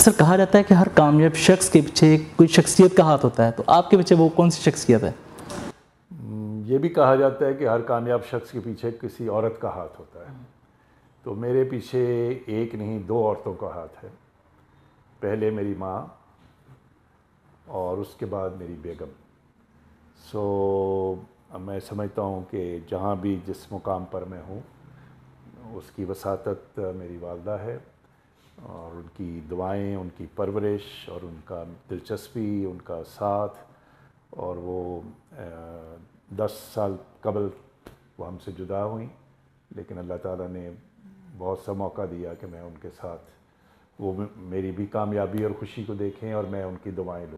अक्सर कहा जाता है कि हर कामयाब शख्स के पीछे कोई शख्सियत का हाथ होता है तो आपके पीछे वो कौन सी शख्सियत है हम्म, ये भी कहा जाता है कि हर कामयाब शख्स के पीछे किसी औरत का हाथ होता है तो मेरे पीछे एक नहीं दो औरतों का हाथ है पहले मेरी माँ और उसके बाद मेरी बेगम सो मैं समझता हूँ कि जहाँ भी जिस मुकाम पर मैं हूँ उसकी वसात मेरी वालदा है और उनकी दुआएं उनकी परवरिश और उनका दिलचस्पी उनका साथ और वो दस साल कबल वो हमसे जुदा हुई लेकिन अल्लाह ताला ने बहुत सा मौका दिया कि मैं उनके साथ वो मेरी भी कामयाबी और ख़ुशी को देखें और मैं उनकी दुआएं लूँ